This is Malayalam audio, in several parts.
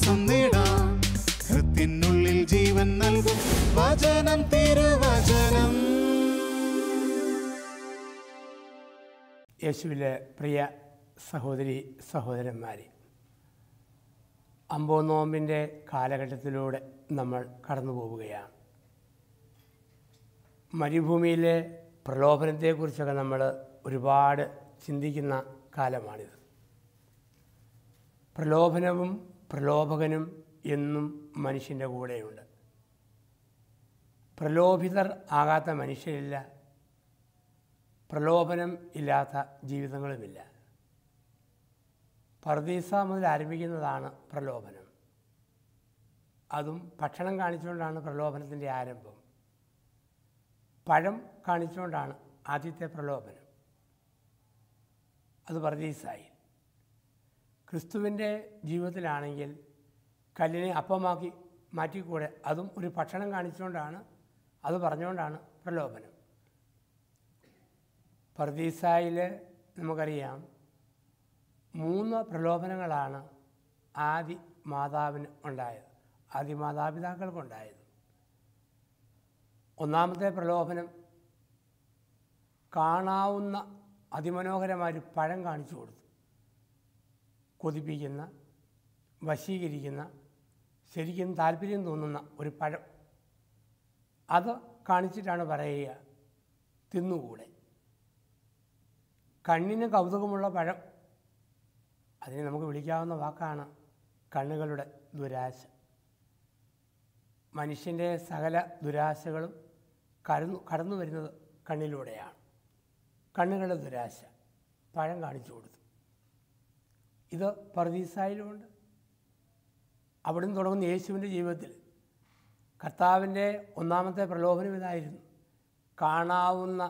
ശ്വാസം നേടാം ഹൃത്തിനുള്ളിൽ ജീവൻ നൽകും വചനം തിരുവചനം യേശുവിലെ പ്രിയ സഹോദരി സഹോദരന്മാരെ നോമ്പിൻ്റെ കാലഘട്ടത്തിലൂടെ നമ്മൾ കടന്നു പോവുകയാണ് മരുഭൂമിയിലെ പ്രലോഭനത്തെക്കുറിച്ചൊക്കെ നമ്മൾ ഒരുപാട് ചിന്തിക്കുന്ന കാലമാണിത് പ്രലോഭനവും പ്രലോഭകനും എന്നും മനുഷ്യൻ്റെ കൂടെയുണ്ട് പ്രലോഭിതർ ആകാത്ത മനുഷ്യരില്ല പ്രലോഭനം ഇല്ലാത്ത ജീവിതങ്ങളുമില്ല പർദീസ മുതൽ ആരംഭിക്കുന്നതാണ് പ്രലോഭനം അതും ഭക്ഷണം കാണിച്ചുകൊണ്ടാണ് പ്രലോഭനത്തിൻ്റെ ആരംഭം പഴം കാണിച്ചുകൊണ്ടാണ് ആദ്യത്തെ പ്രലോഭനം അത് പർദീസായി ക്രിസ്തുവിൻ്റെ ജീവിതത്തിലാണെങ്കിൽ കല്ലിനെ അപ്പമാക്കി മാറ്റിക്കൂടെ അതും ഒരു ഭക്ഷണം കാണിച്ചുകൊണ്ടാണ് അത് പറഞ്ഞുകൊണ്ടാണ് പ്രലോഭനം പർദീസായിൽ നമുക്കറിയാം മൂന്ന് പ്രലോഭനങ്ങളാണ് ആദി മാതാവിന് ഉണ്ടായത് ആദി മാതാപിതാക്കൾക്കുണ്ടായത് ഒന്നാമത്തെ പ്രലോഭനം കാണാവുന്ന അതിമനോഹരമായൊരു പഴം കാണിച്ചു കൊടുത്തു കൊതിപ്പിക്കുന്ന വശീകരിക്കുന്ന ശരിക്കും താല്പര്യം തോന്നുന്ന ഒരു പഴം അത് കാണിച്ചിട്ടാണ് പറയുക തിന്നുകൂടെ കണ്ണിന് കൗതുകമുള്ള പഴം അതിനെ നമുക്ക് വിളിക്കാവുന്ന വാക്കാണ് കണ്ണുകളുടെ ദുരാശ മനുഷ്യൻ്റെ സകല ദുരാശകളും കടന്നു കടന്നു വരുന്നത് കണ്ണിലൂടെയാണ് കണ്ണുകളുടെ ദുരാശ പഴം കാണിച്ചു കൊടുത്തു ഇത് പറദീസായിലുമുണ്ട് അവിടുന്ന് തുടങ്ങുന്ന യേശുവിൻ്റെ ജീവിതത്തിൽ കർത്താവിൻ്റെ ഒന്നാമത്തെ പ്രലോഭനം ഇതായിരുന്നു കാണാവുന്ന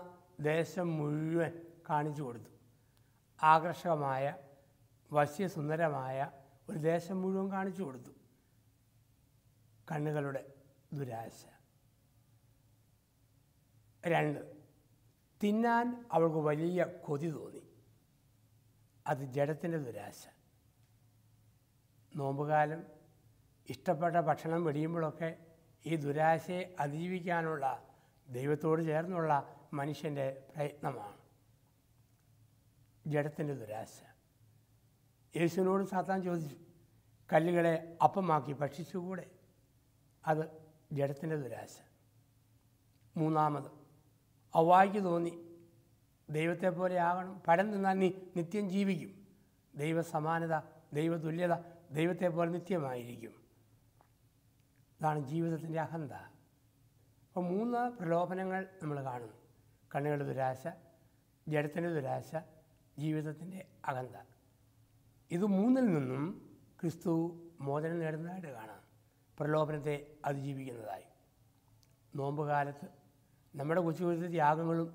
ദേശം മുഴുവൻ കാണിച്ചു കൊടുത്തു ആകർഷകമായ വശ്യസുന്ദരമായ ഒരു ദേശം മുഴുവൻ കാണിച്ചു കൊടുത്തു കണ്ണുകളുടെ ദുരാശ രണ്ട് തിന്നാൻ അവൾക്ക് വലിയ കൊതി തോന്നി അത് ജഡത്തിൻ്റെ ദുരാശ നോമ്പുകാലം ഇഷ്ടപ്പെട്ട ഭക്ഷണം വെടിയുമ്പോഴൊക്കെ ഈ ദുരാശയെ അതിജീവിക്കാനുള്ള ദൈവത്തോട് ചേർന്നുള്ള മനുഷ്യൻ്റെ പ്രയത്നമാണ് ജഡത്തിൻ്റെ ദുരാശ യേശുവിനോട് സാത്താൻ ചോദിച്ചു കല്ലുകളെ അപ്പമാക്കി ഭക്ഷിച്ചുകൂടെ അത് ജഡത്തിൻ്റെ ദുരാശ മൂന്നാമത് അവ്വായിക്ക് തോന്നി ദൈവത്തെ പോലെ ആവണം പഴം നിന്നാൽ നീ നിത്യം ജീവിക്കും ദൈവ സമാനത ദൈവ തുല്യത ദൈവത്തെ പോലെ നിത്യമായിരിക്കും ഇതാണ് ജീവിതത്തിൻ്റെ അഹന്ത അപ്പോൾ മൂന്ന് പ്രലോഭനങ്ങൾ നമ്മൾ കാണും കണ്ണുകളുടെ ദുരാശ ജഡത്തിൻ്റെ ദുരാശ ജീവിതത്തിൻ്റെ അഹന്ത ഇത് മൂന്നിൽ നിന്നും ക്രിസ്തു മോചനം നേടുന്നതായിട്ട് കാണാം പ്രലോഭനത്തെ അതിജീവിക്കുന്നതായി നോമ്പ് കാലത്ത് നമ്മുടെ കൊച്ചു കൊച്ചു ത്യാഗങ്ങളും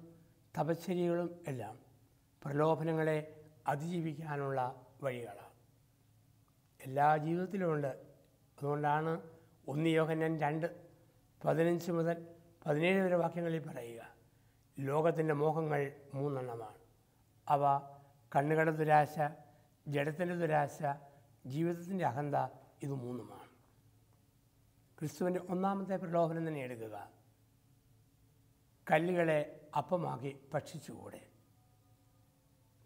തപശ്ചര്യകളും എല്ലാം പ്രലോഭനങ്ങളെ അതിജീവിക്കാനുള്ള വഴികളാണ് എല്ലാ ജീവിതത്തിലുമുണ്ട് അതുകൊണ്ടാണ് ഒന്ന് യോഹന്യൻ രണ്ട് പതിനഞ്ച് മുതൽ പതിനേഴ് വരെ വാക്യങ്ങളിൽ പറയുക ലോകത്തിൻ്റെ മോഹങ്ങൾ മൂന്നെണ്ണമാണ് അവ കണ്ണുകളുടെ ദുരാശ ജഡത്തിൻ്റെ ദുരാശ ജീവിതത്തിൻ്റെ അഹന്ത ഇത് മൂന്നുമാണ് ക്രിസ്തുവിൻ്റെ ഒന്നാമത്തെ പ്രലോഭനം തന്നെ എടുക്കുക കല്ലുകളെ അപ്പമാക്കി ഭക്ഷിച്ചുകൂടെ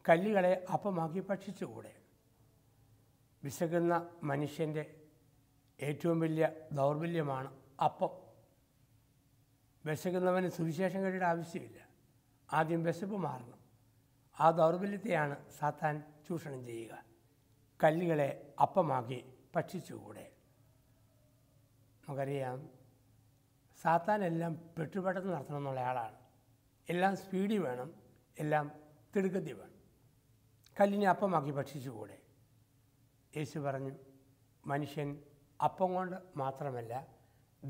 കല്ലുകളെ അപ്പമാക്കി ഭക്ഷിച്ചുകൂടെ വിശകുന്ന മനുഷ്യൻ്റെ ഏറ്റവും വലിയ ദൗർബല്യമാണ് അപ്പം വിശക്കുന്നവന് സുവിശേഷം കേട്ടിട്ട് ആവശ്യമില്ല ആദ്യം വിശപ്പ് മാറണം ആ ദൗർബല്യത്തെയാണ് സാത്താൻ ചൂഷണം ചെയ്യുക കല്ലുകളെ അപ്പമാക്കി ഭക്ഷിച്ചുകൂടെ നമുക്കറിയാം സാത്താനെല്ലാം പെട്ടുപെട്ടെന്ന് നടത്തണം എന്നുള്ള ആളാണ് എല്ലാം സ്പീഡി വേണം എല്ലാം തിടുക്കത്തി വേണം കല്ലിനെ അപ്പമാക്കി ഭക്ഷിച്ചുകൂടെ യേശു പറഞ്ഞു മനുഷ്യൻ അപ്പം കൊണ്ട് മാത്രമല്ല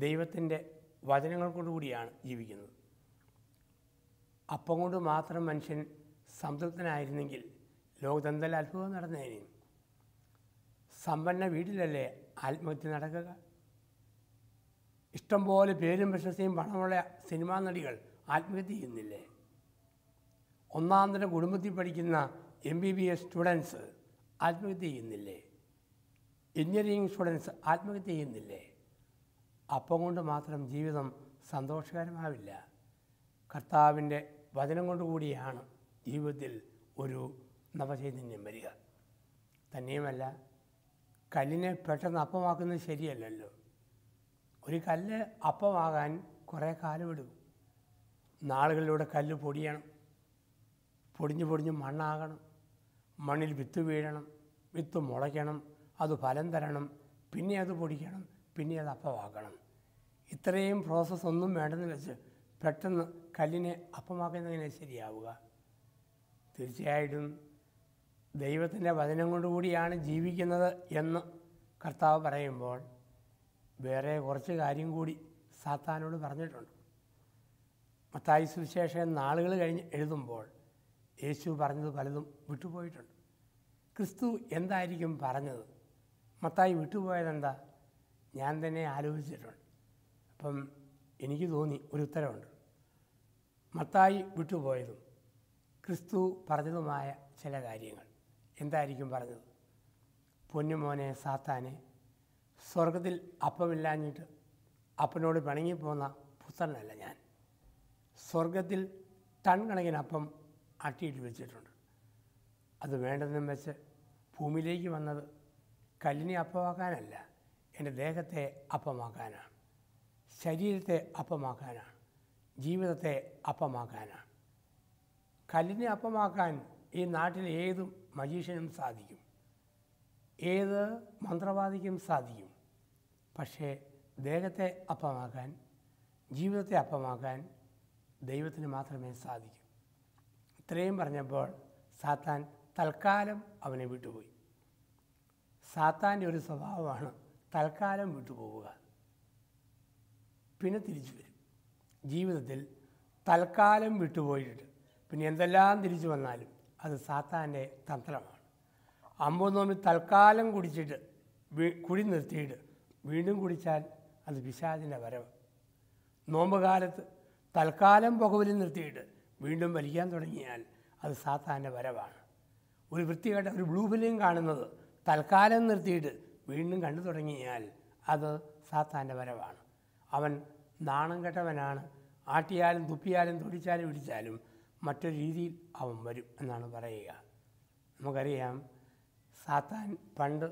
ദൈവത്തിൻ്റെ വചനങ്ങൾ കൊണ്ടുകൂടിയാണ് ജീവിക്കുന്നത് അപ്പം കൊണ്ട് മാത്രം മനുഷ്യൻ സംതൃപ്തനായിരുന്നെങ്കിൽ ലോകതന്തൽ അത്ഭുതം നടന്നേനെ സമ്പന്ന വീട്ടിലല്ലേ ആത്മഹത്യ നടക്കുക ഇഷ്ടംപോലെ പേരും പ്രശസ്തിയും പണമുള്ള സിനിമാ നടികൾ ആത്മഹത്യ ചെയ്യുന്നില്ലേ ഒന്നാം തരം കുടുംബത്തിൽ പഠിക്കുന്ന M B B S students ആത്മഹത്യ ചെയ്യുന്നില്ലേ എഞ്ചിനീയറിംഗ് സ്റ്റുഡൻസ് ആത്മഹത്യ ചെയ്യുന്നില്ലേ അപ്പം കൊണ്ട് മാത്രം ജീവിതം സന്തോഷകരമാവില്ല കർത്താവിൻ്റെ വചനം കൊണ്ടുകൂടിയാണ് ജീവിതത്തിൽ ഒരു നവചൈതന്യം വരിക തന്നെയുമല്ല കല്ലിനെ പെട്ടെന്ന് അപ്പമാക്കുന്നത് ശരിയല്ലല്ലോ ഒരു കല്ല് അപ്പമാകാൻ കുറേ കാലമെടുക്കും നാളുകളിലൂടെ കല്ല് പൊടിയണം പൊടിഞ്ഞ് പൊടിഞ്ഞ് മണ്ണാകണം മണ്ണിൽ വിത്ത് വീഴണം വിത്ത് മുളയ്ക്കണം അത് ഫലം തരണം പിന്നെ അത് പൊടിക്കണം പിന്നെ അത് അപ്പമാക്കണം ഇത്രയും പ്രോസസ്സ് ഒന്നും വേണ്ടെന്ന് വെച്ച് പെട്ടെന്ന് കല്ലിനെ അപ്പമാക്കുന്നതിനെ ശരിയാവുക തീർച്ചയായിട്ടും ദൈവത്തിൻ്റെ വചനം കൊണ്ടുകൂടിയാണ് ജീവിക്കുന്നത് എന്ന് കർത്താവ് പറയുമ്പോൾ വേറെ കുറച്ച് കാര്യം കൂടി സാത്താനോട് പറഞ്ഞിട്ടുണ്ട് മത്തായി സുവിശേഷം നാളുകൾ കഴിഞ്ഞ് എഴുതുമ്പോൾ യേശു പറഞ്ഞത് പലതും വിട്ടുപോയിട്ടുണ്ട് ക്രിസ്തു എന്തായിരിക്കും പറഞ്ഞത് മത്തായി വിട്ടുപോയതെന്താ ഞാൻ തന്നെ ആലോചിച്ചിട്ടുണ്ട് അപ്പം എനിക്ക് തോന്നി ഒരു ഉത്തരവുണ്ട് മത്തായി വിട്ടുപോയതും ക്രിസ്തു പറഞ്ഞതുമായ ചില കാര്യങ്ങൾ എന്തായിരിക്കും പറഞ്ഞത് പൊന്നുമോനെ സാത്താനെ സ്വർഗത്തിൽ അപ്പമില്ലാഞ്ഞിട്ട് അപ്പനോട് പിണങ്ങിപ്പോന്ന പുത്രനല്ല ഞാൻ സ്വർഗത്തിൽ ടൺ കണക്കിനപ്പം അട്ടിയിട്ട് വെച്ചിട്ടുണ്ട് അത് വേണ്ടതെന്നും വെച്ച് ഭൂമിയിലേക്ക് വന്നത് കല്ലിനെ അപ്പമാക്കാനല്ല എൻ്റെ ദേഹത്തെ അപ്പമാക്കാനാണ് ശരീരത്തെ അപ്പമാക്കാനാണ് ജീവിതത്തെ അപ്പമാക്കാനാണ് കല്ലിനെ അപ്പമാക്കാൻ ഈ നാട്ടിൽ ഏത് മജീഷ്യനും സാധിക്കും ഏത് മന്ത്രവാദിക്കും സാധിക്കും പക്ഷേ ദേഹത്തെ അപ്പമാക്കാൻ ജീവിതത്തെ അപ്പമാക്കാൻ ദൈവത്തിന് മാത്രമേ സാധിക്കൂ ഇത്രയും പറഞ്ഞപ്പോൾ സാത്താൻ തൽക്കാലം അവനെ വിട്ടുപോയി സാത്താൻ്റെ ഒരു സ്വഭാവമാണ് തൽക്കാലം വിട്ടുപോവുക പിന്നെ തിരിച്ചു വരും ജീവിതത്തിൽ തൽക്കാലം വിട്ടുപോയിട്ട് പിന്നെ എന്തെല്ലാം തിരിച്ചു വന്നാലും അത് സാത്താൻ്റെ തന്ത്രമാണ് അമ്പത് നോമ്പി തൽക്കാലം കുടിച്ചിട്ട് കുടി നിർത്തിയിട്ട് വീണ്ടും കുടിച്ചാൽ അത് പിശാചിൻ്റെ വരവ് നോമ്പ് തൽക്കാലം പുകവലി നിർത്തിയിട്ട് വീണ്ടും വലിക്കാൻ തുടങ്ങിയാൽ അത് സാത്താൻ്റെ വരവാണ് ഒരു വൃത്തികെട്ട ഒരു ബ്ലൂ ഫിലിം കാണുന്നത് തൽക്കാലം നിർത്തിയിട്ട് വീണ്ടും കണ്ടു തുടങ്ങിയാൽ അത് സാത്താൻ്റെ വരവാണ് അവൻ നാണം കെട്ടവനാണ് ആട്ടിയാലും തുപ്പിയാലും തുടിച്ചാലും ഇടിച്ചാലും മറ്റൊരു രീതിയിൽ അവൻ വരും എന്നാണ് പറയുക നമുക്കറിയാം സാത്താൻ പണ്ട്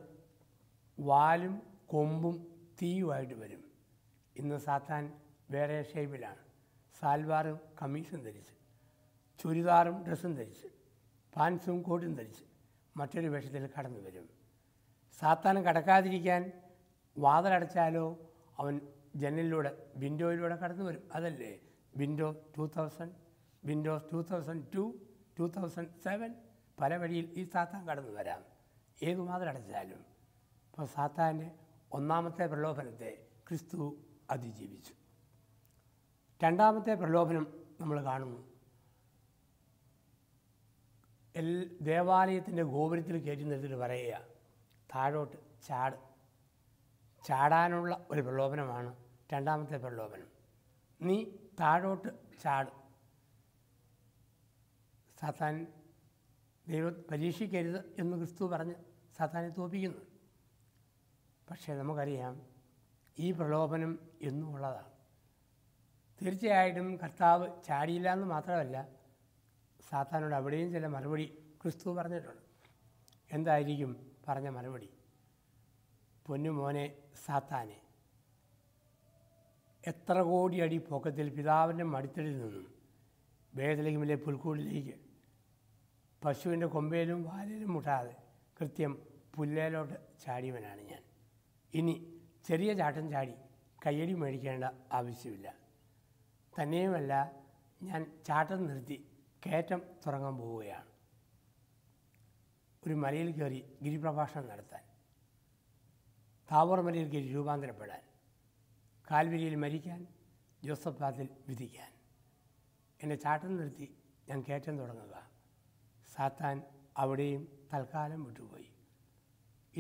വാലും കൊമ്പും തീയുമായിട്ട് വരും ഇന്ന് സാത്താൻ വേറെ ഷേപ്പിലാണ് സാൽവാറും കമ്മീസും ധരിച്ച് ചുരിദാറും ഡ്രസ്സും ധരിച്ച് പാൻസും കോട്ടും ധരിച്ച് മറ്റൊരു വേഷത്തിൽ കടന്നു വരും സാത്താൻ കടക്കാതിരിക്കാൻ വാതിലടച്ചാലോ അവൻ ജനലിലൂടെ വിൻഡോയിലൂടെ കടന്നു വരും അതല്ലേ window two thousand Windows two thousand two two thousand seven പല വഴിയിൽ ഈ സാത്താൻ കടന്നു വരാം ഏത് വാതിലടച്ചാലും അപ്പോൾ സാത്താൻ്റെ ഒന്നാമത്തെ പ്രലോഭനത്തെ ക്രിസ്തു അതിജീവിച്ചു രണ്ടാമത്തെ പ്രലോഭനം നമ്മൾ കാണുന്നു എൽ ദേവാലയത്തിൻ്റെ ഗോപുരത്തിൽ കയറ്റി നിർത്തിട്ട് പറയുക താഴോട്ട് ചാട് ചാടാനുള്ള ഒരു പ്രലോഭനമാണ് രണ്ടാമത്തെ പ്രലോഭനം നീ താഴോട്ട് ചാട് സാത്താൻ ദൈവ പരീക്ഷിക്കരുത് എന്ന് ക്രിസ്തു പറഞ്ഞ് സാത്താനെ തോപ്പിക്കുന്നു പക്ഷേ നമുക്കറിയാം ഈ പ്രലോഭനം എന്നുമുള്ളതാണ് തീർച്ചയായിട്ടും കർത്താവ് ചാടിയില്ല എന്ന് മാത്രമല്ല സാത്താനോട് അവിടെയും ചില മറുപടി ക്രിസ്തു പറഞ്ഞിട്ടുണ്ട് എന്തായിരിക്കും പറഞ്ഞ മറുപടി പൊന്നുമോനെ സാത്താനെ എത്ര കോടി അടി പൊക്കത്തിൽ പിതാവിൻ്റെ മടിത്തടിൽ നിന്നും വേദലിംഗമിലെ പുൽക്കൂടിലേക്ക് പശുവിൻ്റെ കൊമ്പയിലും വാലിലും മുട്ടാതെ കൃത്യം പുല്ലേലോട്ട് ചാടിയവനാണ് ഞാൻ ഇനി ചെറിയ ചാട്ടം ചാടി കയ്യടി മേടിക്കേണ്ട ആവശ്യമില്ല തന്നെയുമല്ല ഞാൻ ചാട്ടം നിർത്തി കയറ്റം തുടങ്ങാൻ പോവുകയാണ് ഒരു മലയിൽ കയറി ഗിരിപ്രഭാഷണം നടത്താൻ താവൂർ മലയിൽ കയറി രൂപാന്തരപ്പെടാൻ കാൽവരിയിൽ മരിക്കാൻ ജോസഫ് പാത്തിൽ വിധിക്കാൻ എന്നെ ചാട്ടം നിർത്തി ഞാൻ കയറ്റം തുടങ്ങുക സാത്താൻ അവിടെയും തൽക്കാലം വിട്ടുപോയി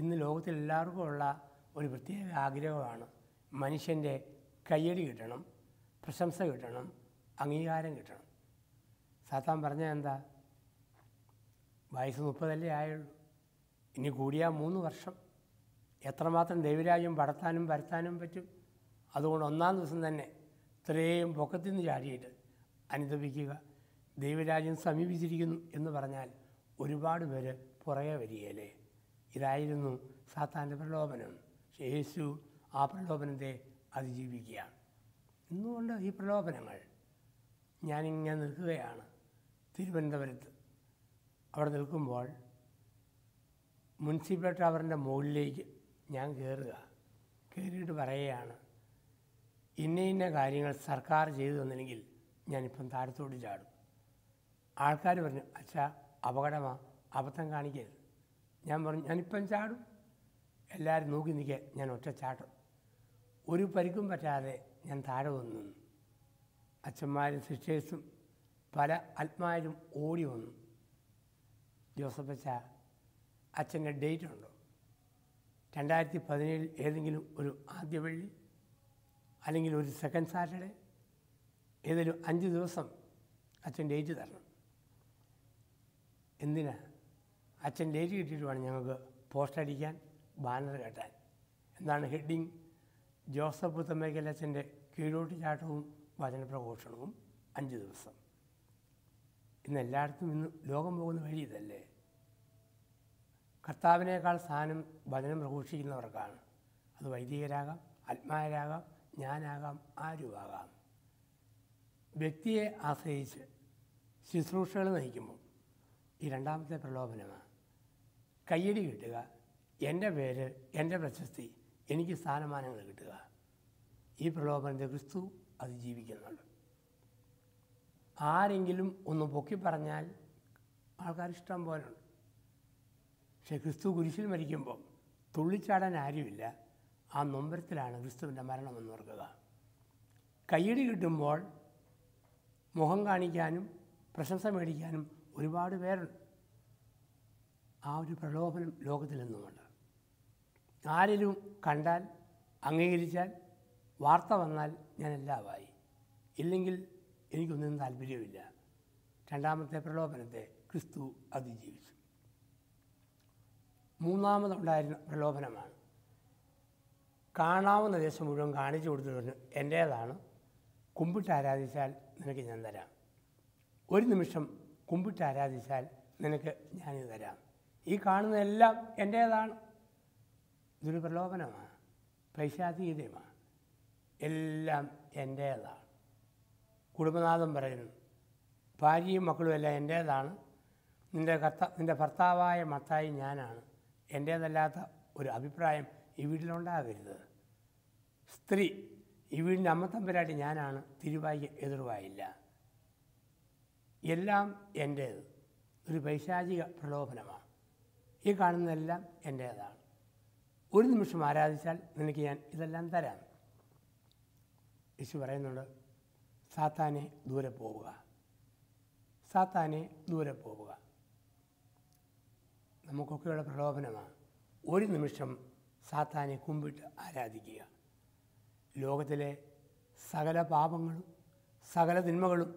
ഇന്ന് ലോകത്തിലെല്ലാവർക്കും ഉള്ള ഒരു പ്രത്യേക ആഗ്രഹമാണ് മനുഷ്യൻ്റെ കയ്യടി കിട്ടണം പ്രശംസ കിട്ടണം അംഗീകാരം കിട്ടണം സാത്താൻ പറഞ്ഞാൽ എന്താ വയസ്സ് മുപ്പതല്ലേ ആയുള്ളൂ ഇനി കൂടിയാൽ മൂന്ന് വർഷം എത്രമാത്രം ദൈവരാജ്യം പടത്താനും പരത്താനും പറ്റും അതുകൊണ്ട് ഒന്നാം ദിവസം തന്നെ ഇത്രയും പൊക്കത്തിൽ നിന്ന് ചാടിയിട്ട് അനുദപിക്കുക ദൈവരാജ്യം സമീപിച്ചിരിക്കുന്നു എന്ന് പറഞ്ഞാൽ ഒരുപാട് പേര് പുറകെ വരികയല്ലേ ഇതായിരുന്നു സാത്താൻ്റെ പ്രലോഭനം യേശു ആ പ്രലോഭനത്തെ അതിജീവിക്കുകയാണ് എന്തുകൊണ്ട് ഈ പ്രലോഭനങ്ങൾ ഞാനിങ്ങനെ നിൽക്കുകയാണ് തിരുവനന്തപുരത്ത് അവിടെ നിൽക്കുമ്പോൾ മുനിസിപ്പൽ ടവറിൻ്റെ മുകളിലേക്ക് ഞാൻ കയറുക കയറിയിട്ട് പറയുകയാണ് ഇന്ന ഇന്ന കാര്യങ്ങൾ സർക്കാർ ചെയ്തു തന്നില്ലെങ്കിൽ ഞാനിപ്പം താഴത്തോട്ട് ചാടും ആൾക്കാർ പറഞ്ഞു അച്ഛാ അപകടമാ അബദ്ധം കാണിക്കരുത് ഞാൻ പറഞ്ഞു ഞാനിപ്പം ചാടും എല്ലാവരും നോക്കി നിൽക്കുക ഞാൻ ഒറ്റ ചാട്ടം ഒരു പരിക്കും പറ്റാതെ ഞാൻ താഴെ വന്നു അച്ഛന്മാരും സിസ്റ്റേഴ്സും പല ആത്മാരും ഓടി വന്നു ജോസഫ് അച്ഛ അച്ഛൻ്റെ ഡേറ്റ് ഉണ്ടോ രണ്ടായിരത്തി പതിനേഴിൽ ഏതെങ്കിലും ഒരു ആദ്യ വെള്ളി അല്ലെങ്കിൽ ഒരു സെക്കൻഡ് സാറ്റർഡേ ഏതെങ്കിലും അഞ്ച് ദിവസം അച്ഛൻ ഡേറ്റ് തരണം എന്തിനാ അച്ഛൻ ഡേറ്റ് കിട്ടിയിട്ട് വേണം ഞങ്ങൾക്ക് പോസ്റ്റ് അടിക്കാൻ ബാനർ കെട്ടാൻ എന്താണ് ഹെഡിങ് ജോസഫ് പുത്തമേഖലച്ചൻ്റെ ചാട്ടവും വചനപ്രഘോഷണവും അഞ്ച് ദിവസം ഇന്ന് എല്ലായിടത്തും ഇന്ന് ലോകം പോകുന്ന വഴി ഇതല്ലേ കർത്താവിനേക്കാൾ സ്ഥാനം വചനം പ്രഘോഷിക്കുന്നവർക്കാണ് അത് വൈദികരാകാം ആത്മാരാകാം ഞാനാകാം ആരുമാകാം വ്യക്തിയെ ആശ്രയിച്ച് ശുശ്രൂഷകൾ നയിക്കുമ്പോൾ ഈ രണ്ടാമത്തെ പ്രലോഭനമാണ് കയ്യടി കിട്ടുക എൻ്റെ പേര് എൻ്റെ പ്രശസ്തി എനിക്ക് സ്ഥാനമാനങ്ങൾ കിട്ടുക ഈ പ്രലോഭനത്തെ ക്രിസ്തു അത് ജീവിക്കുന്നുണ്ട് ആരെങ്കിലും ഒന്ന് പൊക്കി പറഞ്ഞാൽ ആൾക്കാർ ഇഷ്ടം പോലുണ്ട് പക്ഷേ ക്രിസ്തു കുരിശിൽ മരിക്കുമ്പോൾ തുള്ളിച്ചാടാൻ ആരുമില്ല ആ നൊമ്പരത്തിലാണ് ക്രിസ്തുവിൻ്റെ മരണമെന്ന് ഓർക്കുക കയ്യടി കിട്ടുമ്പോൾ മുഖം കാണിക്കാനും പ്രശംസ മേടിക്കാനും ഒരുപാട് പേരുണ്ട് ആ ഒരു പ്രലോഭനം ലോകത്തിൽ നിന്നുമുണ്ട് ആരെങ്കിലും കണ്ടാൽ അംഗീകരിച്ചാൽ വാർത്ത വന്നാൽ ഞാൻ എല്ലാമായി ഇല്ലെങ്കിൽ എനിക്കൊന്നും താല്പര്യമില്ല രണ്ടാമത്തെ പ്രലോഭനത്തെ ക്രിസ്തു അതിജീവിച്ചു മൂന്നാമതുണ്ടായിരുന്ന പ്രലോഭനമാണ് കാണാവുന്ന ദേശം മുഴുവൻ കാണിച്ചു കൊടുത്തിട്ടുണ്ട് എൻ്റേതാണ് കുമ്പിട്ട് ആരാധിച്ചാൽ നിനക്ക് ഞാൻ തരാം ഒരു നിമിഷം കുമ്പിട്ട് ആരാധിച്ചാൽ നിനക്ക് ഞാനിത് തരാം ഈ കാണുന്നതെല്ലാം എൻ്റേതാണ് ഇതൊരു പ്രലോഭനമാണ് പൈശാതീതമാണ് എല്ലാം എൻ്റേതാണ് കുടുംബനാഥം പറയുന്നു ഭാര്യയും മക്കളും എല്ലാം എൻ്റേതാണ് നിൻ്റെ കർത്ത നിൻ്റെ ഭർത്താവായ മത്തായി ഞാനാണ് എൻ്റേതല്ലാത്ത ഒരു അഭിപ്രായം ഈ വീട്ടിലുണ്ടാകരുത് സ്ത്രീ ഈ വീടിൻ്റെ അമ്മത്തമ്പരായിട്ട് ഞാനാണ് തിരുവായി എതിർവായില്ല എല്ലാം എൻ്റേത് ഒരു പൈശാചിക പ്രലോഭനമാണ് ഈ കാണുന്നതെല്ലാം എൻ്റേതാണ് ഒരു നിമിഷം ആരാധിച്ചാൽ നിനക്ക് ഞാൻ ഇതെല്ലാം തരാം യേശു പറയുന്നുണ്ട് സാത്താനെ ദൂരെ പോവുക സാത്താനെ ദൂരെ പോവുക നമുക്കൊക്കെയുള്ള പ്രലോഭനമാണ് ഒരു നിമിഷം സാത്താനെ കുമ്പിട്ട് ആരാധിക്കുക ലോകത്തിലെ സകല പാപങ്ങളും സകല തിന്മകളും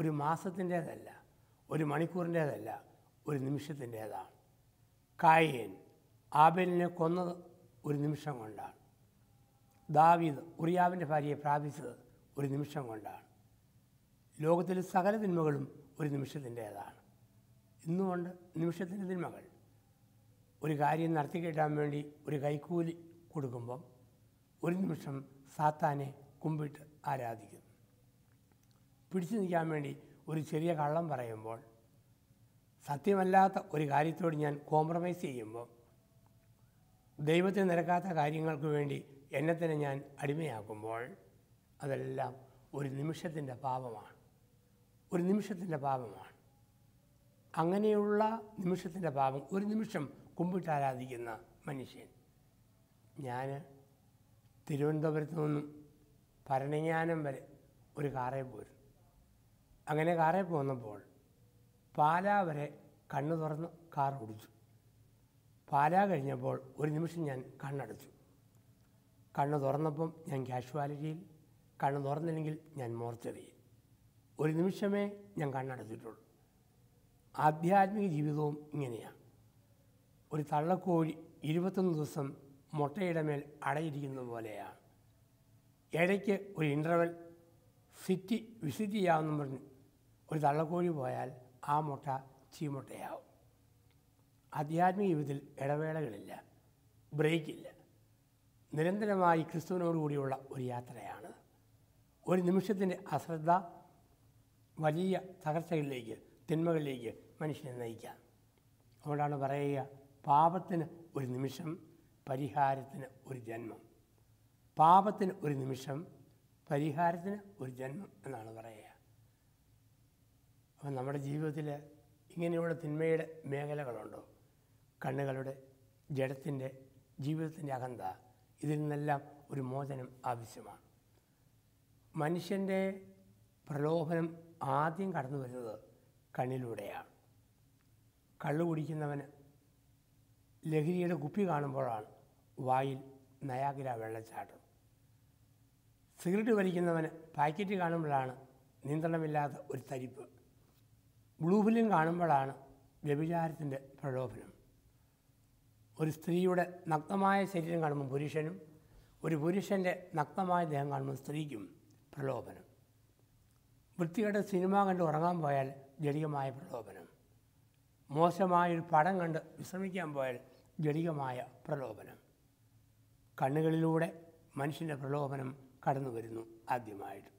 ഒരു മാസത്തിൻ്റേതല്ല ഒരു മണിക്കൂറിൻ്റേതല്ല ഒരു നിമിഷത്തിൻ്റേതാണ് കായേൻ ആബേലിനെ കൊന്നത് ഒരു നിമിഷം കൊണ്ടാണ് ദാവീദ് ഉറിയാവിൻ്റെ ഭാര്യയെ പ്രാപിച്ചത് ഒരു നിമിഷം കൊണ്ടാണ് ലോകത്തിലെ സകല തിന്മകളും ഒരു നിമിഷത്തിൻ്റേതാണ് ഇന്നുകൊണ്ട് നിമിഷത്തിൻ്റെ തിന്മകൾ ഒരു കാര്യം നടത്തി കിട്ടാൻ വേണ്ടി ഒരു കൈക്കൂലി കൊടുക്കുമ്പം ഒരു നിമിഷം സാത്താനെ കുമ്പിട്ട് ആരാധിക്കും പിടിച്ചു നിൽക്കാൻ വേണ്ടി ഒരു ചെറിയ കള്ളം പറയുമ്പോൾ സത്യമല്ലാത്ത ഒരു കാര്യത്തോട് ഞാൻ കോംപ്രമൈസ് ചെയ്യുമ്പോൾ ദൈവത്തിന് നിരക്കാത്ത കാര്യങ്ങൾക്ക് വേണ്ടി എന്നെ തന്നെ ഞാൻ അടിമയാക്കുമ്പോൾ അതെല്ലാം ഒരു നിമിഷത്തിൻ്റെ പാപമാണ് ഒരു നിമിഷത്തിൻ്റെ പാപമാണ് അങ്ങനെയുള്ള നിമിഷത്തിൻ്റെ പാപം ഒരു നിമിഷം കുമ്പിട്ട് ആരാധിക്കുന്ന മനുഷ്യൻ ഞാൻ തിരുവനന്തപുരത്ത് നിന്നും ഭരണങ്ങാനം വരെ ഒരു കാറേ പോരുന്നു അങ്ങനെ കാറേ പോന്നപ്പോൾ പാലാ വരെ കണ്ണു തുറന്ന് കാർ ഓടിച്ചു പാലാ കഴിഞ്ഞപ്പോൾ ഒരു നിമിഷം ഞാൻ കണ്ണടച്ചു കണ്ണ് തുറന്നപ്പം ഞാൻ കാഷ്വാലിറ്റിയിൽ കണ്ണ് തുറന്നില്ലെങ്കിൽ ഞാൻ മോർച്ചറിയിൽ ഒരു നിമിഷമേ ഞാൻ കണ്ണടച്ചിട്ടുള്ളൂ ആധ്യാത്മിക ജീവിതവും ഇങ്ങനെയാണ് ഒരു തള്ളക്കോഴി ഇരുപത്തൊന്ന് ദിവസം മുട്ടയുടെ മേൽ അടയിരിക്കുന്ന പോലെയാണ് ഇടയ്ക്ക് ഒരു ഇൻ്റർവെൽ സിറ്റി വിസിറ്റ് ചെയ്യാമെന്ന് പറഞ്ഞ് ഒരു തള്ളക്കോഴി പോയാൽ ആ മുട്ട ചീമുട്ടയാവും ആധ്യാത്മിക ജീവിതത്തിൽ ഇടവേളകളില്ല ബ്രേക്കില്ല നിരന്തരമായി ക്രിസ്തുവിനോടുകൂടിയുള്ള ഒരു യാത്രയാണ് ഒരു നിമിഷത്തിൻ്റെ അശ്രദ്ധ വലിയ തകർച്ചകളിലേക്ക് തിന്മകളിലേക്ക് മനുഷ്യനെ നയിക്കാം അതുകൊണ്ടാണ് പറയുക പാപത്തിന് ഒരു നിമിഷം പരിഹാരത്തിന് ഒരു ജന്മം പാപത്തിന് ഒരു നിമിഷം പരിഹാരത്തിന് ഒരു ജന്മം എന്നാണ് പറയുക അപ്പം നമ്മുടെ ജീവിതത്തിൽ ഇങ്ങനെയുള്ള തിന്മയുടെ മേഖലകളുണ്ടോ കണ്ണുകളുടെ ജഡത്തിൻ്റെ ജീവിതത്തിൻ്റെ അകന്ത ഇതിൽ നിന്നെല്ലാം ഒരു മോചനം ആവശ്യമാണ് മനുഷ്യൻ്റെ പ്രലോഭനം ആദ്യം കടന്നു വരുന്നത് കണ്ണിലൂടെയാണ് കള്ളു കുടിക്കുന്നവന് ലഹരിയുടെ കുപ്പി കാണുമ്പോഴാണ് വായിൽ നയാഗ്ര വെള്ളച്ചാട്ടം സിഗരറ്റ് വലിക്കുന്നവന് പാക്കറ്റ് കാണുമ്പോഴാണ് നിയന്ത്രണമില്ലാത്ത ഒരു തരിപ്പ് ബ്ലൂഫിലും കാണുമ്പോഴാണ് വ്യഭിചാരത്തിൻ്റെ പ്രലോഭനം ഒരു സ്ത്രീയുടെ നഗ്നമായ ശരീരം കാണുമ്പോൾ പുരുഷനും ഒരു പുരുഷൻ്റെ നഗ്നമായ ദേഹം കാണുമ്പോൾ സ്ത്രീക്കും പ്രലോഭനം വൃത്തികെട്ട സിനിമ കണ്ട് ഉറങ്ങാൻ പോയാൽ ജടികമായ പ്രലോഭനം മോശമായൊരു പടം കണ്ട് വിശ്രമിക്കാൻ പോയാൽ ജടികമായ പ്രലോഭനം കണ്ണുകളിലൂടെ മനുഷ്യൻ്റെ പ്രലോഭനം കടന്നു വരുന്നു ആദ്യമായിട്ട്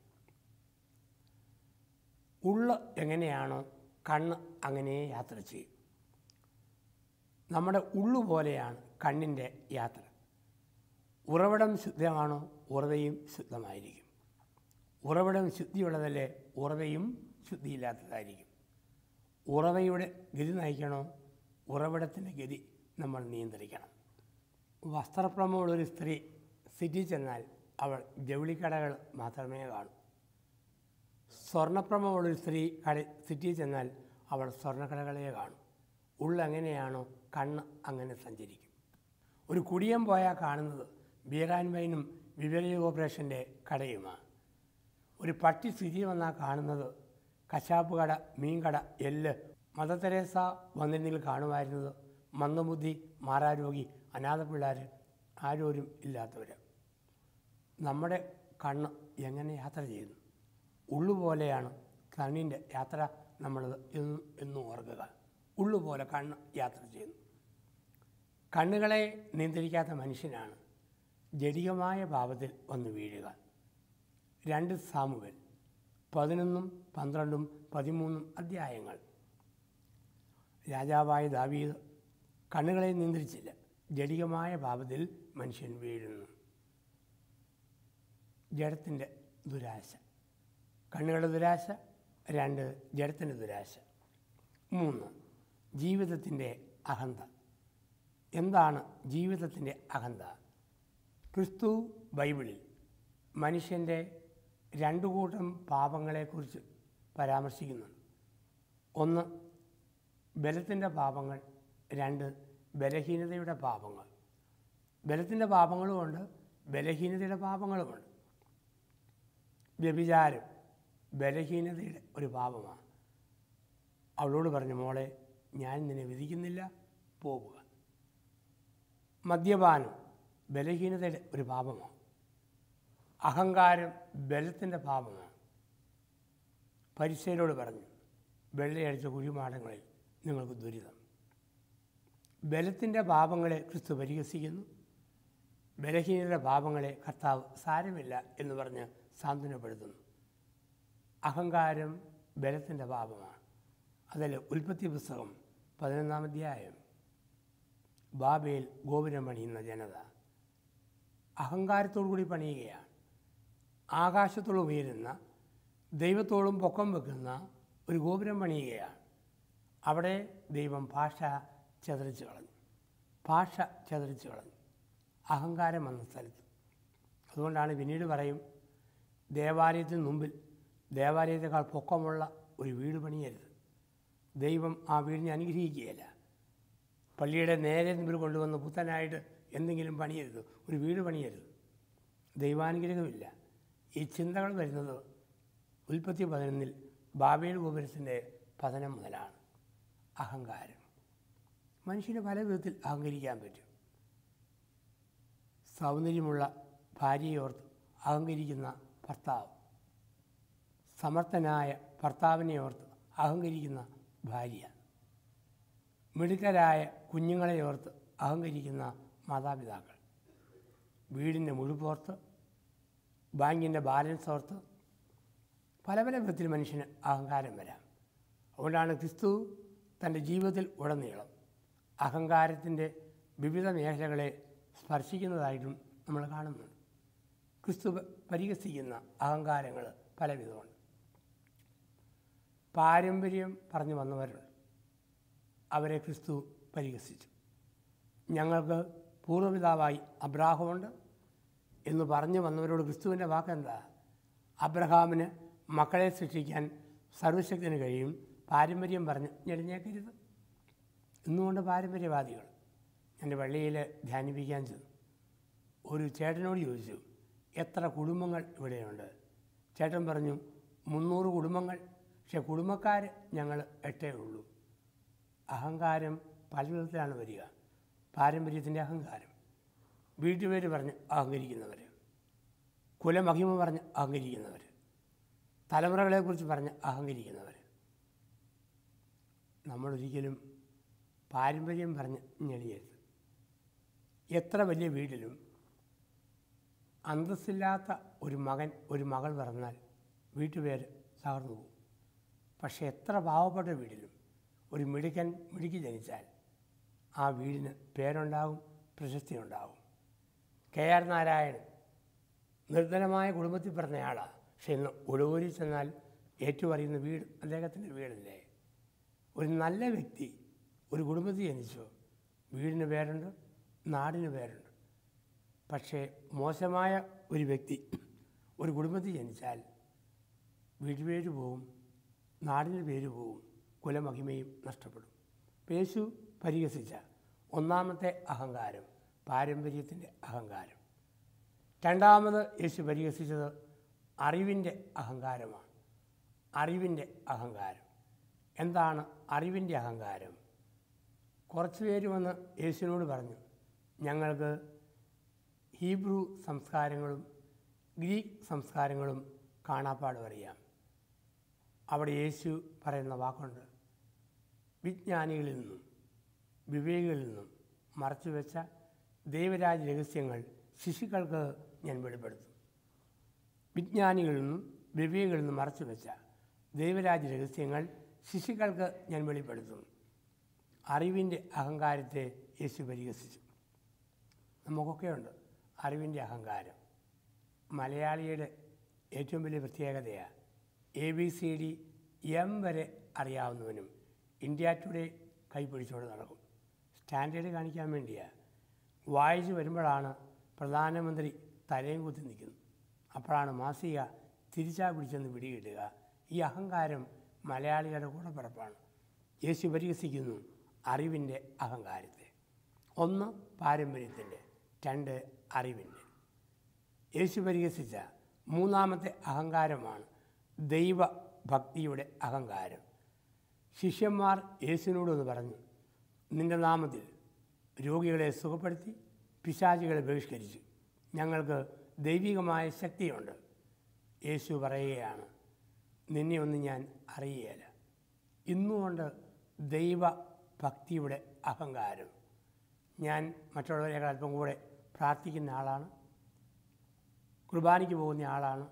ഉള്ള എങ്ങനെയാണോ കണ്ണ് അങ്ങനെ യാത്ര ചെയ്യും നമ്മുടെ ഉള്ളു പോലെയാണ് കണ്ണിൻ്റെ യാത്ര ഉറവിടം ശുദ്ധമാണോ ഉറവയും ശുദ്ധമായിരിക്കും ഉറവിടം ശുദ്ധിയുള്ളതല്ലേ ഉറവയും ശുദ്ധിയില്ലാത്തതായിരിക്കും ഉറവയുടെ ഗതി നയിക്കണോ ഉറവിടത്തിൻ്റെ ഗതി നമ്മൾ നിയന്ത്രിക്കണം വസ്ത്രപ്രമുള്ളൊരു സ്ത്രീ സിറ്റി ചെന്നാൽ അവൾ ജൗളിക്കടകൾ മാത്രമേ കാണൂ സ്വർണപ്രമുള്ളൊരു സ്ത്രീ കട സിറ്റി ചെന്നാൽ അവൾ സ്വർണ്ണക്കടകളെ കാണും ഉള്ളെങ്ങനെയാണോ കണ്ണ് അങ്ങനെ സഞ്ചരിക്കും ഒരു കുടിയം പോയാൽ കാണുന്നത് ബീറാൻ വൈനും വിവരയ കോർപ്പറേഷൻ്റെ കടയുമാണ് ഒരു പട്ടി സ്ഥിതി വന്നാൽ കാണുന്നത് കശാപ്പ് കട മീൻകട എല്ല് മദർ തെരേസ വന്നിരുന്നെങ്കിൽ കാണുമായിരുന്നത് മന്ദബുദ്ധി മാറാരോഗി അനാഥ പിള്ളേർ ആരോരും ഇല്ലാത്തവർ നമ്മുടെ കണ്ണ് എങ്ങനെ യാത്ര ചെയ്യുന്നു ഉള്ളുപോലെയാണ് കണ്ണിൻ്റെ യാത്ര നമ്മളത് എന്നും എന്നും ഓർക്കുക ഉള്ളുപോലെ കണ്ണ് യാത്ര ചെയ്യുന്നു കണ്ണുകളെ നിയന്ത്രിക്കാത്ത മനുഷ്യനാണ് ജടികമായ ഭാവത്തിൽ ഒന്ന് വീഴുക രണ്ട് സാമുവൽ പതിനൊന്നും പന്ത്രണ്ടും പതിമൂന്നും അധ്യായങ്ങൾ രാജാവായ ദാവീദ് കണ്ണുകളെ നിയന്ത്രിച്ചില്ല ജടികമായ ഭാവത്തിൽ മനുഷ്യൻ വീഴുന്നു ജഡത്തിൻ്റെ ദുരാശ കണ്ണുകളുടെ ദുരാശ രണ്ട് ജഡത്തിൻ്റെ ദുരാശ മൂന്ന് ജീവിതത്തിൻ്റെ അഹന്ത എന്താണ് ജീവിതത്തിൻ്റെ അഹന്ത ക്രിസ്തു ബൈബിളിൽ മനുഷ്യൻ്റെ രണ്ടു കൂട്ടം പാപങ്ങളെക്കുറിച്ച് പരാമർശിക്കുന്നുണ്ട് ഒന്ന് ബലത്തിൻ്റെ പാപങ്ങൾ രണ്ട് ബലഹീനതയുടെ പാപങ്ങൾ ബലത്തിൻ്റെ പാപങ്ങളുമുണ്ട് ബലഹീനതയുടെ പാപങ്ങളുമുണ്ട് വ്യഭിചാരം ബലഹീനതയുടെ ഒരു പാപമാണ് അവളോട് പറഞ്ഞു മോളെ ഞാൻ നിന്നെ വിധിക്കുന്നില്ല പോവുക മദ്യപാനം ബലഹീനതയുടെ ഒരു പാപമാണ് അഹങ്കാരം ബലത്തിൻ്റെ പാപമാണ് പരിസരോട് പറഞ്ഞു വെള്ളയടിച്ച കുഴിമാടങ്ങളിൽ നിങ്ങൾക്ക് ദുരിതം ബലത്തിൻ്റെ പാപങ്ങളെ ക്രിസ്തു പരിഹസിക്കുന്നു ബലഹീനതയുടെ പാപങ്ങളെ കർത്താവ് സാരമില്ല എന്ന് പറഞ്ഞ് സാന്ത്വനപ്പെടുത്തുന്നു അഹങ്കാരം ബലത്തിൻ്റെ പാപമാണ് അതല്ല ഉൽപ്പത്തി പുസ്തകം പതിനൊന്നാം അധ്യായം ബാബേൽ ഗോപുരം പണിയുന്ന ജനത അഹങ്കാരത്തോടു കൂടി പണിയുകയാണ് ആകാശത്തോളം ഉയരുന്ന ദൈവത്തോളം പൊക്കം വെക്കുന്ന ഒരു ഗോപുരം പണിയുകയാണ് അവിടെ ദൈവം ഭാഷ ചതിരിച്ചു കളഞ്ഞു ഭാഷ ചതിരിച്ചു കളഞ്ഞു അഹങ്കാരം വന്ന സ്ഥലത്ത് അതുകൊണ്ടാണ് പിന്നീട് പറയും ദേവാലയത്തിന് മുമ്പിൽ ദേവാലയത്തെക്കാൾ പൊക്കമുള്ള ഒരു വീട് പണിയരുത് ദൈവം ആ വീടിനെ അനുഗ്രഹിക്കുകയില്ല പള്ളിയുടെ നേരെ മുമ്പിൽ കൊണ്ടുവന്ന് പുത്തനായിട്ട് എന്തെങ്കിലും പണിയരുത് ഒരു വീട് പണിയരുത് ദൈവാനുഗ്രഹമില്ല ഈ ചിന്തകൾ വരുന്നത് ഉൽപ്പത്തി പതിനൊന്നിൽ ബാബേൽ ഗോപുരത്തിൻ്റെ പതനം മുതലാണ് അഹങ്കാരം മനുഷ്യന് പല വിധത്തിൽ അഹങ്കരിക്കാൻ പറ്റും സൗന്ദര്യമുള്ള ഭാര്യയോർത്ത് അഹങ്കരിക്കുന്ന ഭർത്താവ് സമർത്ഥനായ ഭർത്താവിനെ ഓർത്ത് അഹങ്കരിക്കുന്ന ഭാര്യ മിടുക്കരായ കുഞ്ഞുങ്ങളെ ഓർത്ത് അഹങ്കരിക്കുന്ന മാതാപിതാക്കൾ വീടിൻ്റെ മുഴുപ്പോർത്ത് ബാങ്കിൻ്റെ ബാലൻസ് ഓർത്ത് പല പല വിധത്തിൽ മനുഷ്യന് അഹങ്കാരം വരാം അതുകൊണ്ടാണ് ക്രിസ്തു തൻ്റെ ജീവിതത്തിൽ ഉടനീളം അഹങ്കാരത്തിൻ്റെ വിവിധ മേഖലകളെ സ്പർശിക്കുന്നതായിട്ടും നമ്മൾ കാണുന്നുണ്ട് ക്രിസ്തു പരിഹസിക്കുന്ന അഹങ്കാരങ്ങൾ പലവിധമുണ്ട് പാരമ്പര്യം പറഞ്ഞു വന്നവരുണ്ട് അവരെ ക്രിസ്തു പരിഹസിച്ചു ഞങ്ങൾക്ക് പൂർവ്വപിതാവായി അബ്രാഹമുണ്ട് എന്ന് പറഞ്ഞു വന്നവരോട് ക്രിസ്തുവിൻ്റെ വാക്കെന്താ അബ്രഹാമിന് മക്കളെ സൃഷ്ടിക്കാൻ സർവശക്തിന് കഴിയും പാരമ്പര്യം പറഞ്ഞ് ഞെടിഞ്ഞേക്കരുത് ഇന്നുകൊണ്ട് പാരമ്പര്യവാദികൾ എൻ്റെ പള്ളിയിൽ ധ്യാനിപ്പിക്കാൻ ചെന്നു ഒരു ചേട്ടനോട് ചോദിച്ചു എത്ര കുടുംബങ്ങൾ ഇവിടെയുണ്ട് ചേട്ടൻ പറഞ്ഞു മുന്നൂറ് കുടുംബങ്ങൾ പക്ഷെ കുടുംബക്കാർ ഞങ്ങൾ എട്ടേ ഉള്ളൂ അഹങ്കാരം പല വിധത്തിലാണ് വരിക പാരമ്പര്യത്തിൻ്റെ അഹങ്കാരം വീട്ടുപേര് പറഞ്ഞ് അഹങ്കരിക്കുന്നവർ കുലമഹിമ പറഞ്ഞ് അഹങ്കരിക്കുന്നവർ തലമുറകളെക്കുറിച്ച് പറഞ്ഞ് അഹങ്കരിക്കുന്നവർ നമ്മളൊരിക്കലും പാരമ്പര്യം പറഞ്ഞ് ഞെളിയരുത് എത്ര വലിയ വീട്ടിലും അന്തസ്സില്ലാത്ത ഒരു മകൻ ഒരു മകൾ പറഞ്ഞാൽ വീട്ടുപേര് തകർന്നു പോകും പക്ഷേ എത്ര പാവപ്പെട്ട വീട്ടിലും ഒരു മിടുക്കൻ മിടുക്കി ജനിച്ചാൽ ആ വീടിന് പേരുണ്ടാവും ഉണ്ടാവും കെ ആർ നാരായണൻ നിർദ്ധനമായ കുടുംബത്തിൽ പറഞ്ഞയാളാണ് പക്ഷെ ഇന്ന് ഒടുവൂരിൽ ചെന്നാൽ ഏറ്റുപറയുന്ന വീട് അദ്ദേഹത്തിൻ്റെ വീടല്ലേ ഒരു നല്ല വ്യക്തി ഒരു കുടുംബത്തിൽ ജനിച്ചു വീടിന് പേരുണ്ട് നാടിന് പേരുണ്ട് പക്ഷേ മോശമായ ഒരു വ്യക്തി ഒരു കുടുംബത്തിൽ ജനിച്ചാൽ വീട്ടുപേര് പോവും നാടിന് പേര് പോവും കുലമഹിമയും നഷ്ടപ്പെടും പേശു പരിഹസിച്ച ഒന്നാമത്തെ അഹങ്കാരം പാരമ്പര്യത്തിൻ്റെ അഹങ്കാരം രണ്ടാമത് യേശു പരിഹസിച്ചത് അറിവിൻ്റെ അഹങ്കാരമാണ് അറിവിൻ്റെ അഹങ്കാരം എന്താണ് അറിവിൻ്റെ അഹങ്കാരം കുറച്ച് പേര് വന്ന് യേശുവിനോട് പറഞ്ഞു ഞങ്ങൾക്ക് ഹീബ്രു സംസ്കാരങ്ങളും ഗ്രീക്ക് സംസ്കാരങ്ങളും കാണാപ്പാടും അറിയാം അവിടെ യേശു പറയുന്ന വാക്കുണ്ട് വിജ്ഞാനികളിൽ നിന്നും വിവേകികളിൽ നിന്നും മറച്ചുവെച്ച ദൈവരാജ രഹസ്യങ്ങൾ ശിശുക്കൾക്ക് ഞാൻ വെളിപ്പെടുത്തും വിജ്ഞാനികളിൽ നിന്നും വിവേകികളിൽ നിന്നും മറച്ചുവെച്ച ദൈവരാജ രഹസ്യങ്ങൾ ശിശുക്കൾക്ക് ഞാൻ വെളിപ്പെടുത്തും അറിവിൻ്റെ അഹങ്കാരത്തെ യേശു പരിഹസിച്ചു നമുക്കൊക്കെയുണ്ട് അറിവിൻ്റെ അഹങ്കാരം മലയാളിയുടെ ഏറ്റവും വലിയ പ്രത്യേകതയാണ് A B C D M വരെ അറിയാവുന്നവനും ഇന്ത്യ ടുഡേ കൈപ്പിടിച്ചോട് നടക്കും സ്റ്റാൻഡേർഡ് കാണിക്കാൻ വേണ്ടിയാണ് വായിച്ച് വരുമ്പോഴാണ് പ്രധാനമന്ത്രി തലയും കുത്തി നിൽക്കുന്നത് അപ്പോഴാണ് മാസിക തിരിച്ചാ പിടിച്ചെന്ന് പിടികിട്ടുക ഈ അഹങ്കാരം മലയാളികളുടെ കൂടെ പിറപ്പാണ് യേശു പരിഹസിക്കുന്നു അറിവിൻ്റെ അഹങ്കാരത്തെ ഒന്ന് പാരമ്പര്യത്തിൻ്റെ രണ്ട് അറിവിൻ്റെ യേശു പരിഹസിച്ച മൂന്നാമത്തെ അഹങ്കാരമാണ് ദൈവഭക്തിയുടെ അഹങ്കാരം ശിഷ്യന്മാർ യേശുവിനോടൊന്ന് പറഞ്ഞു നിന്റെ നാമത്തിൽ രോഗികളെ സുഖപ്പെടുത്തി പിശാചികളെ ബഹിഷ്കരിച്ചു ഞങ്ങൾക്ക് ദൈവികമായ ശക്തിയുണ്ട് യേശു പറയുകയാണ് നിന്നെ ഒന്നും ഞാൻ അറിയുകയില്ല ഇന്നുകൊണ്ട് ദൈവ ഭക്തിയുടെ അഹങ്കാരം ഞാൻ മറ്റുള്ളവരെക്കാൾ അല്പം കൂടെ പ്രാർത്ഥിക്കുന്ന ആളാണ് കുർബാനയ്ക്ക് പോകുന്ന ആളാണ്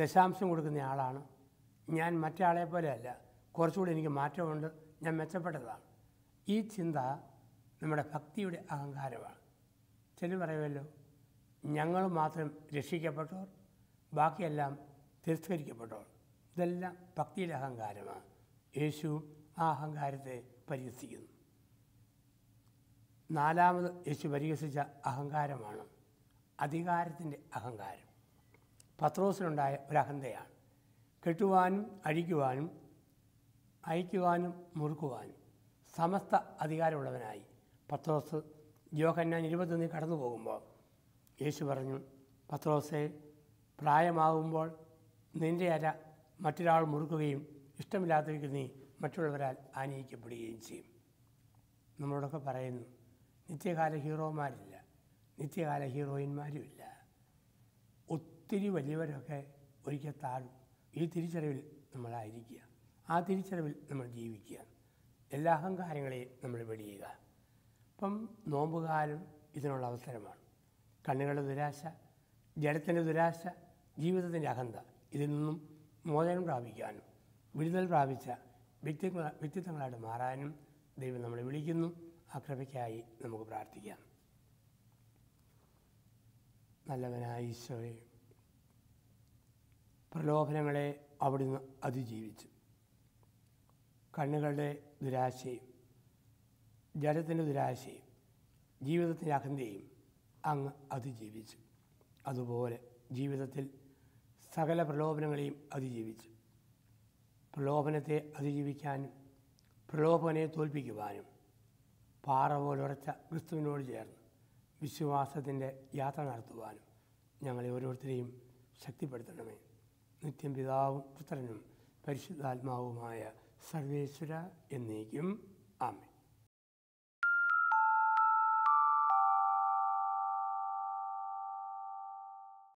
ദശാംശം കൊടുക്കുന്ന ആളാണ് ഞാൻ മറ്റാളെ പോലെയല്ല കുറച്ചുകൂടി എനിക്ക് മാറ്റമുണ്ട് ഞാൻ മെച്ചപ്പെട്ടതാണ് ഈ ചിന്ത നമ്മുടെ ഭക്തിയുടെ അഹങ്കാരമാണ് ചില പറയുമല്ലോ ഞങ്ങൾ മാത്രം രക്ഷിക്കപ്പെട്ടവർ ബാക്കിയെല്ലാം തിരസ്കരിക്കപ്പെട്ടവർ ഇതെല്ലാം ഭക്തിയുടെ അഹങ്കാരമാണ് യേശു ആ അഹങ്കാരത്തെ പരിഹസിക്കുന്നു നാലാമത് യേശു പരിഹസിച്ച അഹങ്കാരമാണ് അധികാരത്തിൻ്റെ അഹങ്കാരം പത്രോസിനുണ്ടായ അഹന്തയാണ് കെട്ടുവാനും അഴിക്കുവാനും അയക്കുവാനും മുറുക്കുവാനും സമസ്ത അധികാരമുള്ളവനായി പത്രോസ് യോഹന്നാൻ ഇരുപത്തൊന്നിൽ കടന്നു പോകുമ്പോൾ യേശു പറഞ്ഞു പത്രോസെ പ്രായമാകുമ്പോൾ നിൻ്റെ അര മറ്റൊരാൾ മുറുക്കുകയും ഇഷ്ടമില്ലാത്തവർക്ക് നീ മറ്റുള്ളവരാൽ ആനയിക്കപ്പെടുകയും ചെയ്യും നമ്മളോടൊക്കെ പറയുന്നു നിത്യകാല ഹീറോമാരില്ല നിത്യകാല ഹീറോയിന്മാരുമില്ല ഒത്തിരി വലിയവരൊക്കെ ഒരിക്കൽ താഴും ഈ തിരിച്ചറിവിൽ നമ്മളായിരിക്കുക ആ തിരിച്ചറിവിൽ നമ്മൾ ജീവിക്കുക എല്ലാ അഹങ്കാരങ്ങളെയും നമ്മൾ വെടിയുക അപ്പം നോമ്പുകാലം ഇതിനുള്ള അവസരമാണ് കണ്ണുകളുടെ ദുരാശ ജലത്തിൻ്റെ ദുരാശ ജീവിതത്തിൻ്റെ അഹന്ത ഇതിൽ നിന്നും മോചനം പ്രാപിക്കാനും വിടുതൽ പ്രാപിച്ച വ്യക്തിത്വ വ്യക്തിത്വങ്ങളായിട്ട് മാറാനും ദൈവം നമ്മളെ വിളിക്കുന്നു ആ കൃപയ്ക്കായി നമുക്ക് പ്രാർത്ഥിക്കാം നല്ലവനായ ഈശോയെ പ്രലോഭനങ്ങളെ അവിടുന്ന് അതിജീവിച്ചു കണ്ണുകളുടെ ദുരാശയും ജലത്തിൻ്റെ ദുരാശയും ജീവിതത്തിൻ്റെ അഹന്തയും അങ്ങ് അതിജീവിച്ചു അതുപോലെ ജീവിതത്തിൽ സകല പ്രലോഭനങ്ങളെയും അതിജീവിച്ചു പ്രലോഭനത്തെ അതിജീവിക്കാനും പ്രലോഭനയെ തോൽപ്പിക്കുവാനും പാറ പോലുറച്ച ക്രിസ്തുവിനോട് ചേർന്ന് വിശ്വാസത്തിൻ്റെ യാത്ര നടത്തുവാനും ഞങ്ങളെ ഓരോരുത്തരെയും ശക്തിപ്പെടുത്തണമേ നിത്യം പിതാവും പുത്രനും പരിശുദ്ധാത്മാവുമായ സർവേശ്വര എന്നേക്കും ആമേ